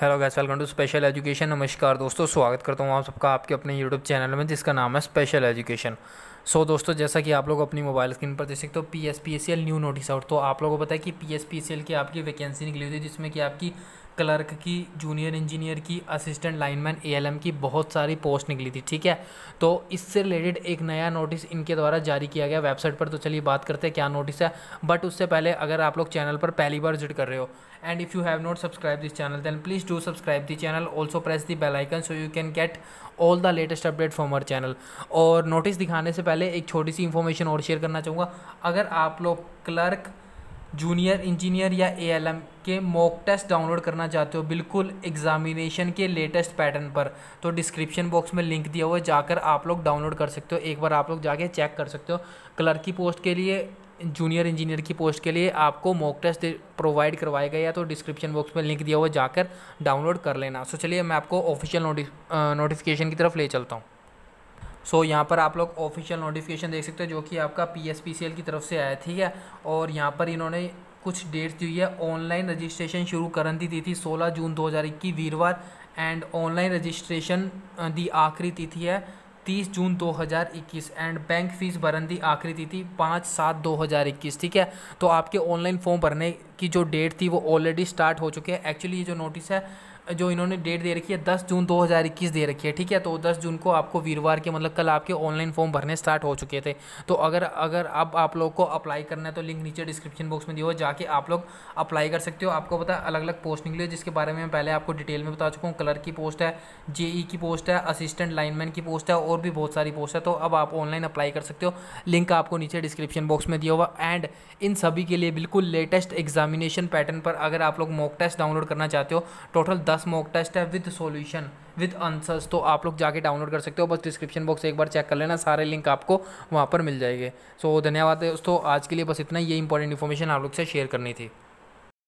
hello guys welcome to special education नमस्कार दोस्तों स्वागत करता हूँ आप सबका आपके अपने यूट्यूब चैनल में जिसका नाम है स्पेशल एजुकेशन सो so, दोस्तों जैसा कि आप लोग अपनी मोबाइल स्क्रीन पर देख सकते हो P S P S L new notice out तो आप लोगों को पता है कि P S P S L की आपकी वैकेंसी निकली थी जिसमें कि आपकी क्लर्क की जूनियर इंजीनियर की असिस्टेंट लाइनमैन एएलएम की बहुत सारी पोस्ट निकली थी ठीक है तो इससे रिलेटेड एक नया नोटिस इनके द्वारा जारी किया गया वेबसाइट पर तो चलिए बात करते हैं क्या नोटिस है बट उससे पहले अगर आप लोग चैनल पर पहली बार विजिट कर रहे हो and if you have not subscribe this channel then please do subscribe the channel also press the bell icon so you can get all the latest update from our channel और notice दिखाने से पहले एक छोटी सी information और share करना चाहूँगा अगर आप लोग क्लर्क जूनियर इंजीनियर या ए के मॉक टेस्ट डाउनलोड करना चाहते हो बिल्कुल एग्जामिनेशन के लेटेस्ट पैटर्न पर तो डिस्क्रिप्शन बॉक्स में लिंक दिया हुआ है जाकर आप लोग डाउनलोड कर सकते हो एक बार आप लोग जाके चेक कर सकते हो क्लर्क की पोस्ट के लिए जूनियर इंजीनियर की पोस्ट के लिए आपको मॉक टेस्ट प्रोवाइड करवाया गया या तो डिस्क्रिप्शन बॉक्स में लिंक दिया हुआ जाकर डाउनलोड कर लेना सो चलिए मैं आपको ऑफिशियल नोटिफिकेशन की तरफ ले चलता हूँ सो so, यहाँ पर आप लोग ऑफिशियल नोटिफिकेशन देख सकते हो जो कि आपका P S P C L की तरफ से आया ठीक है और यहाँ पर इन्होंने कुछ डेट्स दी है ऑनलाइन रजिस्ट्रेशन शुरू कर दी तिथि 16 जून 2021 वीरवार एंड ऑनलाइन रजिस्ट्रेशन दी आखिरी तिथि है 30 जून 2021 एंड बैंक फीस भरने की आखिरी तिथि पाँच सात 2021 ठीक है तो आपके ऑनलाइन फॉर्म भरने की जो डेट थी वो ऑलरेडी स्टार्ट हो चुकी है एक्चुअली ये जो नोटिस है जो इन्होंने डेट दे रखी है दस जून 2021 दे रखी है ठीक है तो दस जून को आपको वीरवार के मतलब कल आपके ऑनलाइन फॉर्म भरने स्टार्ट हो चुके थे तो अगर अगर अब आप लोग को अप्लाई करना है तो लिंक नीचे डिस्क्रिप्शन बॉक्स में दिया हुआ जाके आप लोग अप्लाई कर सकते हो आपको पता अलग अलग पोस्ट निकली है जिसके बारे में मैं पहले आपको डिटेल में बता चुका हूँ कलर की पोस्ट है जेई e की पोस्ट है असिस्टेंट लाइनमैन की पोस्ट है और भी बहुत सारी पोस्ट है तो अब आप ऑनलाइन अप्लाई कर सकते हो लिंक आपको नीचे डिस्क्रिप्शन बॉक्स में दिया हुआ एंड इन सभी के लिए बिल्कुल लेटेस्ट एग्जाम एग्जामिनेशन पैटर्न पर अगर आप लोग मॉक टेस्ट डाउनलोड करना चाहते हो टोटल दस मॉक टेस्ट है विद सॉल्यूशन विद आंसर्स तो आप लोग जाके डाउनलोड कर सकते हो बस डिस्क्रिप्शन बॉक्स एक बार चेक कर लेना सारे लिंक आपको वहाँ पर मिल जाएंगे सो so, धन्यवाद दोस्तों आज के लिए बस इतना ये इंपॉर्टेंट इन्फॉर्मेशन आप लोग से शेयर करनी थी